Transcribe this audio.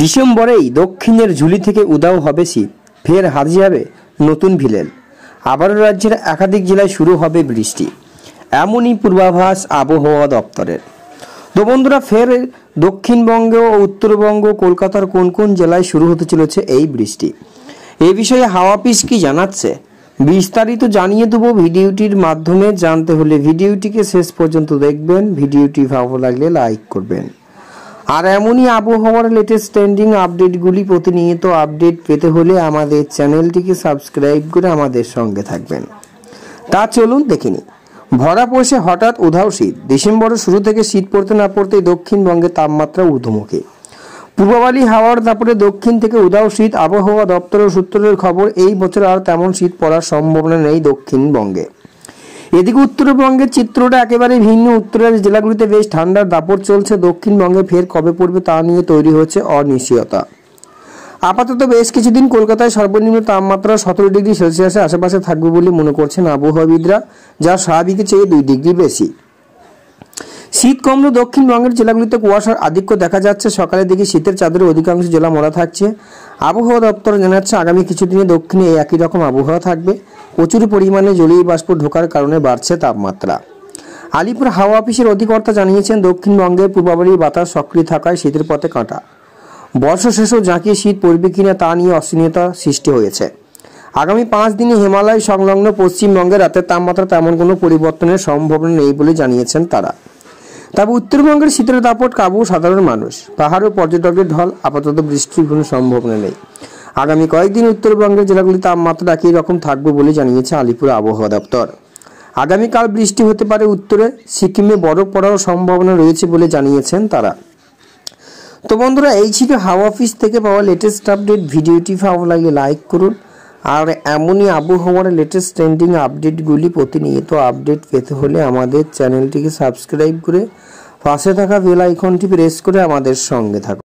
ডিসেম্বরেই দক্ষিণের ঝুলি থেকে উদাও হবে শীত ফের হাজি হবে নতুন ভিলেল আবারও রাজ্যের একাধিক জেলায় শুরু হবে বৃষ্টি এমনই পূর্বাভাস আবহাওয়া দপ্তরের তো বন্ধুরা ফের দক্ষিণবঙ্গ ও উত্তরবঙ্গ কলকাতার কোন কোন জেলায় শুরু হতে চলেছে এই বৃষ্টি এ বিষয়ে হাওয়াপিস কি জানাচ্ছে বিস্তারিত জানিয়ে দেব ভিডিওটির মাধ্যমে জানতে হলে ভিডিওটিকে শেষ পর্যন্ত দেখবেন ভিডিওটি ভালো লাগলে লাইক করবেন আর এমনই আবহাওয়ার লেটেস্ট ট্রেন্ডিং আপডেটগুলি প্রতিনিয়ত আপডেট পেতে হলে আমাদের চ্যানেলটিকে সাবস্ক্রাইব করে আমাদের সঙ্গে থাকবেন তা চলুন দেখে নিই ভরা পড়ছে হঠাৎ উধাও শীত ডিসেম্বরের শুরু থেকে শীত পড়তে না পড়তেই দক্ষিণবঙ্গে তাপমাত্রা ঊর্ধ্বমুখে পূর্ববালি হাওয়ার তারপরে দক্ষিণ থেকে উধাও শীত আবহাওয়া দপ্তরের সূত্রের খবর এই বছর আর তেমন শীত পড়ার সম্ভাবনা নেই দক্ষিণবঙ্গে এদিকে উত্তরবঙ্গের চিত্রটা একেবারে ভিন্ন উত্তরের জেলাগুলিতে বেশ ঠান্ডার দাপট চলছে দক্ষিণবঙ্গে ফের কবে পড়বে তা নিয়ে তৈরি হচ্ছে অনিশ্চয়তা আপাতত বেশ কিছুদিন কলকাতায় সর্বনিম্ন তাপমাত্রা সতেরো ডিগ্রি সেলসিয়াসের আশেপাশে থাকবে বলে মনে করছেন আবহাওয়াবিদরা যা স্বাভাবিকের চেয়ে দুই ডিগ্রি বেশি শীত কমলো দক্ষিণবঙ্গের জেলাগুলিতে কুয়াশার আধিক্য দেখা যাচ্ছে সকালের দিকে শীতের চাদরে অধিকাংশ জেলা মরা থাকছে আবহাওয়া দপ্তর জানাচ্ছে আগামী কিছুদিনে দক্ষিণে একই রকম আবহাওয়া থাকবে প্রচুর পরিমাণে জলীয় বাষ্প ঢোকার কারণে বাড়ছে তাপমাত্রা আলিপুর হাওয়া অফিসের অধিকর্তা জানিয়েছেন দক্ষিণবঙ্গে পূর্বাবলী বাতাস সক্রিয় থাকায় শীতের পথে কাঁটা বর্ষ শেষেও জাঁকিয়ে শীত পড়বে কিনা তা নিয়ে অশ্লীলতা সৃষ্টি হয়েছে আগামী পাঁচ দিনে হিমালয় সংলগ্ন পশ্চিমবঙ্গে রাতের তাপমাত্রা তেমন কোনো পরিবর্তনের সম্ভাবনা নেই বলে জানিয়েছেন তারা তবে উত্তরবঙ্গের শীতের দাপট কাবু সাধারণ মানুষ পাহাড় ও পর্যটকের ঢল আপাতত বৃষ্টির কোনো সম্ভাবনা নেই আগামী কয়েকদিন উত্তরবঙ্গের জেলাগুলিতে তাপমাত্রা একই রকম থাকবে বলে জানিয়েছে আলিপুর আবহাওয়া দপ্তর আগামীকাল বৃষ্টি হতে পারে উত্তরে সিকিমে বরফ পড়ার সম্ভাবনা রয়েছে বলে জানিয়েছেন তারা তো বন্ধুরা এই ছিল হাওয়া অফিস থেকে পাওয়া লেটেস্ট আপডেট ভিডিওটি ভালো লাগলে লাইক করুন আর এমনই আবহাওয়ার লেটেস্ট ট্রেন্ডিং আপডেটগুলি প্রতিনিয়ত আপডেট পেতে হলে আমাদের চ্যানেলটিকে সাবস্ক্রাইব করে পাশে থাকা বেল আইকনটি প্রেস করে আমাদের সঙ্গে থাকুন